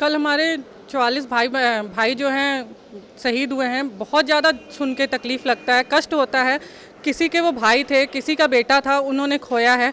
कल हमारे चवालीस भाई भाई जो हैं शहीद हुए हैं बहुत ज़्यादा सुन के तकलीफ़ लगता है कष्ट होता है किसी के वो भाई थे किसी का बेटा था उन्होंने खोया है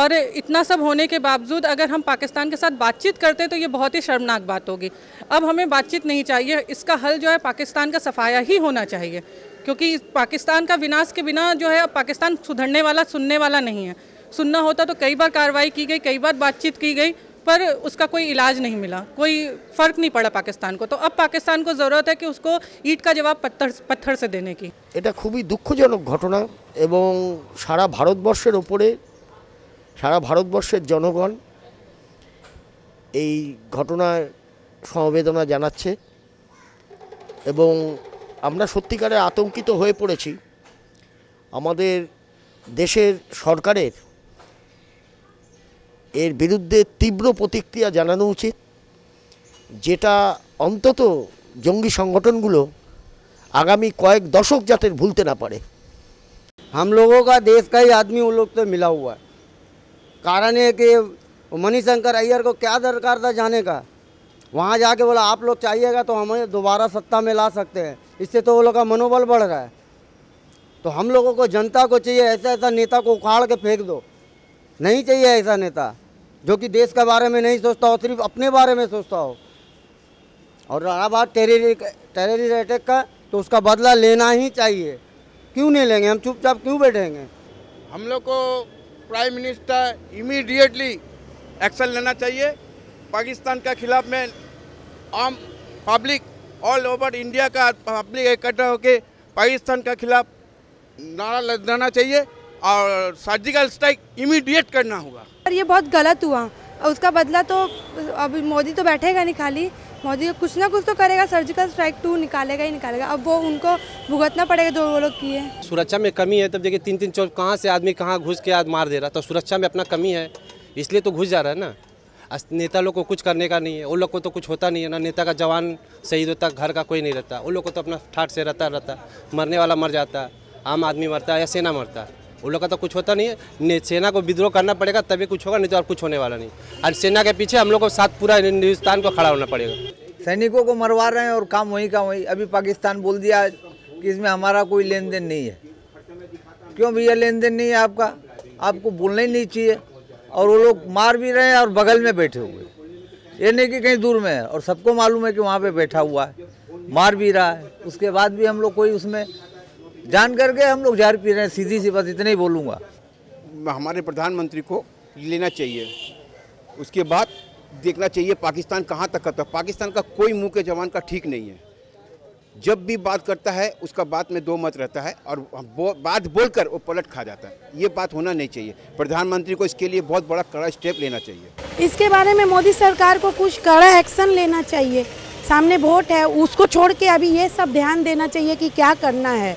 और इतना सब होने के बावजूद अगर हम पाकिस्तान के साथ बातचीत करते तो ये बहुत ही शर्मनाक बात होगी अब हमें बातचीत नहीं चाहिए इसका हल जो है पाकिस्तान का सफाया ही होना चाहिए क्योंकि पाकिस्तान का विनाश के बिना जो है अब पाकिस्तान सुधरने वाला सुनने वाला नहीं है सुनना होता तो कई बार कार्रवाई की गई कई बार बातचीत की गई पर उसका कोई इलाज नहीं मिला कोई फ़र्क नहीं पड़ा पाकिस्तान को तो अब पाकिस्तान को ज़रूरत है कि उसको ईट का जवाब पत्थर पत्थर से देने की এটা খুবই দুঃখজনক ঘটনা এবং সারা ভারতবর্ষের ওপরে সারা ভারতবর্ষের জনগণ এই ঘটনায় সমবেদনা জানাচ্ছে এবং আমরা সত্যিকারে আতঙ্কিত হয়ে পড়েছি আমাদের দেশের সরকারের এর तीव्र प्रतिक्रिया প্রতিক্রিয়া उचित जेटा अंत तो जंगी संगठनगुलो आगामी कैक दशक जाते भूलते ना पड़े हम लोगों का देश का ही आदमी उन लोग तो मिला हुआ है कारण है कि मणिशंकर अय्यर को क्या दरकार था जाने का वहाँ जाके बोला आप लोग चाहिएगा तो हमें दोबारा सत्ता में ला सकते हैं इससे तो वो लोग का मनोबल बढ़ रहा है तो हम लोगों को जनता को चाहिए ऐसा ऐसा नेता को उखाड़ के फेंक दो नहीं चाहिए ऐसा नेता जो कि देश के बारे में नहीं सोचता हो सिर्फ अपने बारे में सोचता हो और रहा बात टेररिस्ट अटैक का तो उसका बदला लेना ही चाहिए क्यों नहीं लेंगे हम चुपचाप क्यों बैठेंगे हम लोग को प्राइम मिनिस्टर इमीडिएटली एक्शन लेना चाहिए पाकिस्तान के खिलाफ में आम पब्लिक ऑल ओवर इंडिया का पब्लिक इकट्ठा होकर पाकिस्तान के खिलाफ नारा लगाना चाहिए और सर्जिकल स्ट्राइक इमीडिएट करना होगा पर ये बहुत गलत हुआ उसका बदला तो अब मोदी तो बैठेगा नहीं खाली मोदी कुछ ना कुछ तो करेगा सर्जिकल स्ट्राइक टू निकालेगा ही निकालेगा अब वो उनको भुगतना पड़ेगा जो वो लोग किए सुरक्षा में कमी है तब देखिए तीन तीन चौक कहाँ से आदमी कहाँ घुस के आज मार दे रहा तो सुरक्षा में अपना कमी है इसलिए तो घुस जा रहा है ना नेता लोग को कुछ करने का नहीं है उन लोग को तो कुछ होता नहीं है ना नेता का जवान शहीद होता घर का कोई नहीं रहता वो लोग को तो अपना ठाट से रहता रहता मरने वाला मर जाता आम आदमी मरता है या सेना मरता है उन लोग का तो कुछ होता नहीं है सेना को विद्रोह करना पड़ेगा तभी कुछ होगा नहीं तो और कुछ होने वाला नहीं और सेना के पीछे हम लोग को साथ पूरा हिंदुस्तान को खड़ा होना पड़ेगा सैनिकों को मरवा रहे हैं और काम वहीं का वहीं अभी पाकिस्तान बोल दिया कि इसमें हमारा कोई लेन देन नहीं है क्यों भैया लेन देन नहीं है आपका आपको बोलना ही नहीं चाहिए और वो लोग मार भी रहे हैं और बगल में बैठे हुए ये नहीं कि कहीं दूर में है और सबको मालूम है कि वहाँ पे बैठा हुआ है मार भी रहा है उसके बाद भी हम लोग कोई उसमें जान करके हम लोग जहर पी रहे हैं सीधी सी बस इतना ही बोलूँगा हमारे प्रधानमंत्री को लेना चाहिए उसके बाद देखना चाहिए पाकिस्तान कहाँ तक करता है पाकिस्तान का कोई मुँह के जवान का ठीक नहीं है जब भी बात करता है उसका बात में दो मत रहता है और बो, बात बोलकर वो पलट खा जाता है ये बात होना नहीं चाहिए प्रधानमंत्री को इसके लिए बहुत बड़ा कड़ा स्टेप लेना चाहिए इसके बारे में मोदी सरकार को कुछ कड़ा एक्शन लेना चाहिए सामने वोट है उसको छोड़ के अभी ये सब ध्यान देना चाहिए कि क्या करना है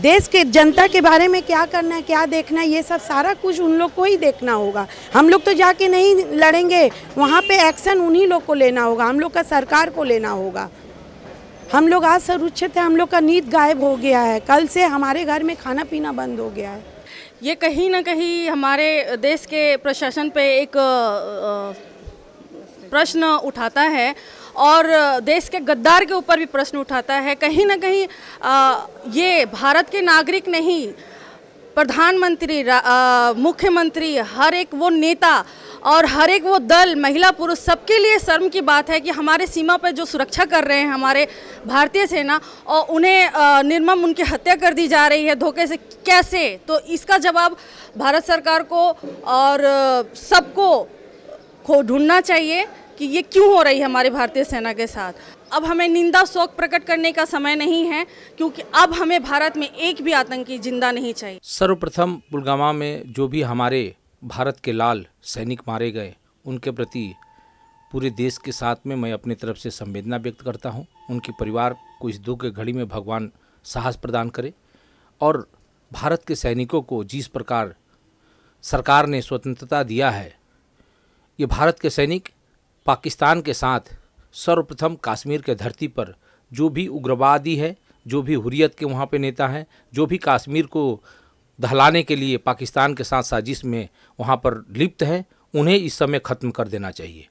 देश के जनता के बारे में क्या करना है क्या देखना है ये सब सारा कुछ उन लोग को ही देखना होगा हम लोग तो जाके नहीं लड़ेंगे वहाँ पे एक्शन उन्हीं लोग को लेना होगा हम लोग का सरकार को लेना होगा हम लोग आज सरुच्छित है हम लोग का नींद गायब हो गया है कल से हमारे घर में खाना पीना बंद हो गया है ये कहीं ना कहीं हमारे देश के प्रशासन पर एक प्रश्न उठाता है और देश के गद्दार के ऊपर भी प्रश्न उठाता है कहीं ना कहीं ये भारत के नागरिक नहीं प्रधानमंत्री मुख्यमंत्री हर एक वो नेता और हर एक वो दल महिला पुरुष सबके लिए शर्म की बात है कि हमारे सीमा पर जो सुरक्षा कर रहे हैं हमारे भारतीय सेना और उन्हें निर्मम उनकी हत्या कर दी जा रही है धोखे से कैसे तो इसका जवाब भारत सरकार को और सबको ढूंढना चाहिए कि ये क्यों हो रही है हमारे भारतीय सेना के साथ अब हमें निंदा शोक प्रकट करने का समय नहीं है क्योंकि अब हमें भारत में एक भी आतंकी जिंदा नहीं चाहिए सर्वप्रथम पुलवामा में जो भी हमारे भारत के लाल सैनिक मारे गए उनके प्रति पूरे देश के साथ में मैं अपनी तरफ से संवेदना व्यक्त करता हूँ उनके परिवार को इस दुख की घड़ी में भगवान साहस प्रदान करे और भारत के सैनिकों को जिस प्रकार सरकार ने स्वतंत्रता दिया है ये भारत के सैनिक पाकिस्तान के साथ सर्वप्रथम कश्मीर के धरती पर जो भी उग्रवादी है जो भी हुरियत के वहाँ पे नेता हैं जो भी कश्मीर को दहलाने के लिए पाकिस्तान के साथ साजिश में वहाँ पर लिप्त हैं उन्हें इस समय ख़त्म कर देना चाहिए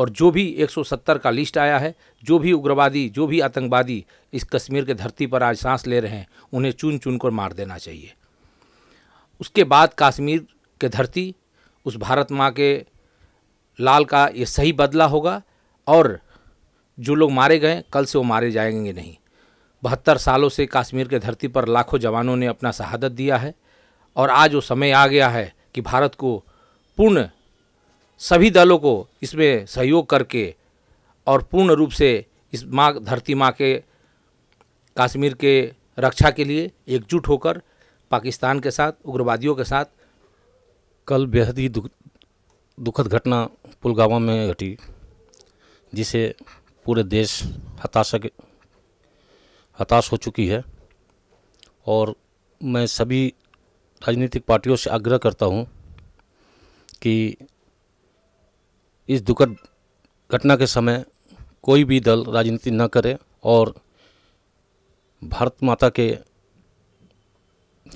और जो भी 170 का लिस्ट आया है जो भी उग्रवादी जो भी आतंकवादी इस कश्मीर के धरती पर आज सांस ले रहे हैं उन्हें चुन चुन कर मार देना चाहिए उसके बाद कश्मीर के धरती उस भारत माँ के लाल का ये सही बदला होगा और जो लोग मारे गए कल से वो मारे जाएंगे नहीं बहत्तर सालों से कश्मीर के धरती पर लाखों जवानों ने अपना शहादत दिया है और आज वो समय आ गया है कि भारत को पूर्ण सभी दलों को इसमें सहयोग करके और पूर्ण रूप से इस माँ धरती माँ के कश्मीर के रक्षा के लिए एकजुट होकर पाकिस्तान के साथ उग्रवादियों के साथ कल बेहद ही दुखद घटना पुलगावा में घटी जिसे पूरे देश हताशा के हताश हो चुकी है और मैं सभी राजनीतिक पार्टियों से आग्रह करता हूं कि इस दुखद घटना के समय कोई भी दल राजनीति न करे और भारत माता के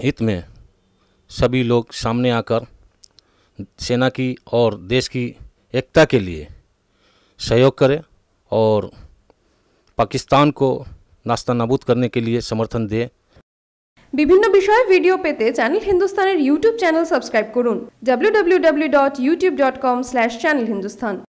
हित में सभी लोग सामने आकर सेना की और देश की एकता के लिए सहयोग करें और पाकिस्तान को नाश्ता नबूद करने के लिए समर्थन दें विभिन्न विषय वीडियो पे channel Hindustan YouTube channel subscribe कर W W W dot YouTube dot com slash channel Hindustan